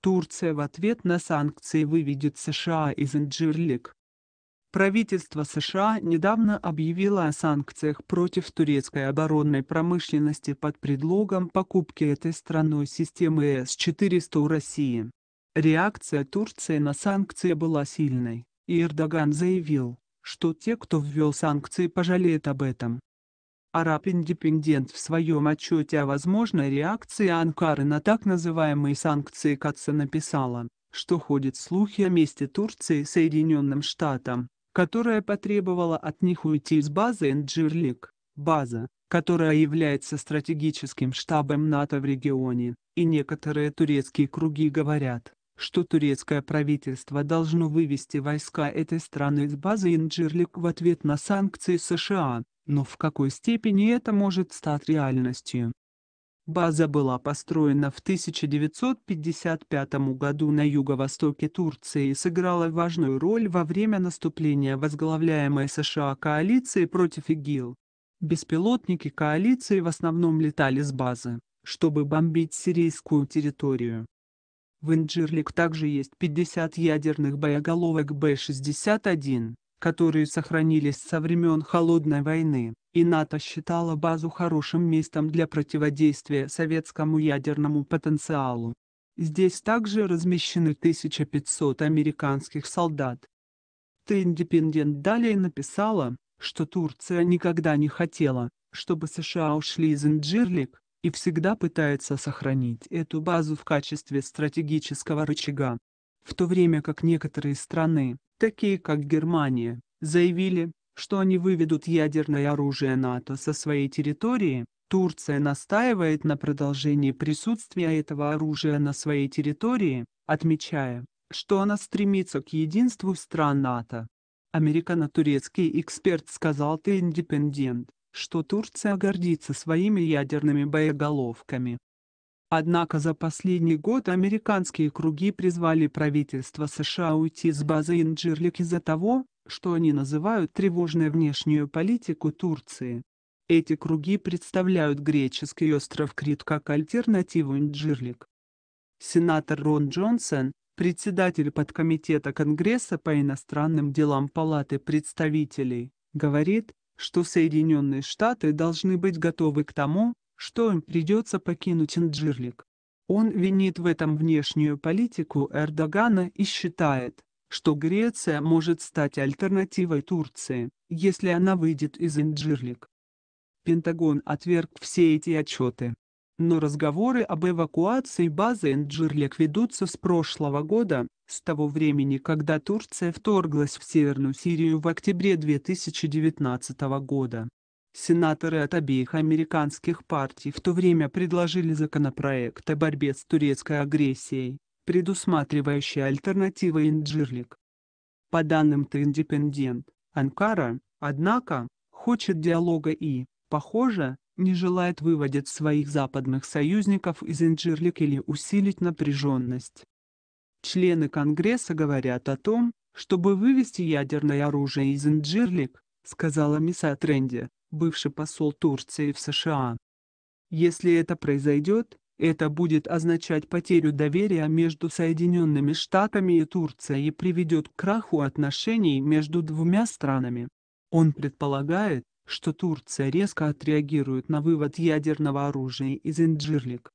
Турция в ответ на санкции выведет США из Инджирлик. Правительство США недавно объявило о санкциях против турецкой оборонной промышленности под предлогом покупки этой страной системы С-400 у России. Реакция Турции на санкции была сильной, и Эрдоган заявил, что те, кто ввел санкции, пожалеют об этом. Араб Индепендент в своем отчете о возможной реакции Анкары на так называемые санкции Каца написала, что ходят слухи о месте Турции Соединенным Штатам, которая потребовала от них уйти из базы Инджирлик, база, которая является стратегическим штабом НАТО в регионе, и некоторые турецкие круги говорят, что турецкое правительство должно вывести войска этой страны из базы Инджирлик в ответ на санкции США, но в какой степени это может стать реальностью. База была построена в 1955 году на юго-востоке Турции и сыграла важную роль во время наступления возглавляемой США коалиции против ИГИЛ. Беспилотники коалиции в основном летали с базы, чтобы бомбить сирийскую территорию. В Инджирлик также есть 50 ядерных боеголовок Б-61, которые сохранились со времен Холодной войны, и НАТО считала базу хорошим местом для противодействия советскому ядерному потенциалу. Здесь также размещены 1500 американских солдат. The Independent далее написала, что Турция никогда не хотела, чтобы США ушли из Инджирлик, и всегда пытается сохранить эту базу в качестве стратегического рычага. В то время как некоторые страны, такие как Германия, заявили, что они выведут ядерное оружие НАТО со своей территории, Турция настаивает на продолжении присутствия этого оружия на своей территории, отмечая, что она стремится к единству стран НАТО. Американо-турецкий эксперт сказал The Independent, что Турция гордится своими ядерными боеголовками. Однако за последний год американские круги призвали правительство США уйти с базы Инджирлик из-за того, что они называют тревожной внешнюю политику Турции. Эти круги представляют греческий остров Крит как альтернативу Инджирлик. Сенатор Рон Джонсон, председатель подкомитета Конгресса по иностранным делам Палаты представителей, говорит, что Соединенные Штаты должны быть готовы к тому, что им придется покинуть Инджирлик. Он винит в этом внешнюю политику Эрдогана и считает, что Греция может стать альтернативой Турции, если она выйдет из Инджирлик. Пентагон отверг все эти отчеты. Но разговоры об эвакуации базы Инджирлик ведутся с прошлого года, с того времени, когда Турция вторглась в Северную Сирию в октябре 2019 года, сенаторы от обеих американских партий в то время предложили законопроект о борьбе с турецкой агрессией, предусматривающий альтернативы Инджирлик. По данным The Independent, Анкара, однако, хочет диалога и, похоже, не желает выводить своих западных союзников из Инджирлик или усилить напряженность. Члены Конгресса говорят о том, чтобы вывести ядерное оружие из Инджирлик, сказала Миса Тренди, бывший посол Турции в США. Если это произойдет, это будет означать потерю доверия между Соединенными Штатами и Турцией и приведет к краху отношений между двумя странами. Он предполагает, что Турция резко отреагирует на вывод ядерного оружия из Инджирлик.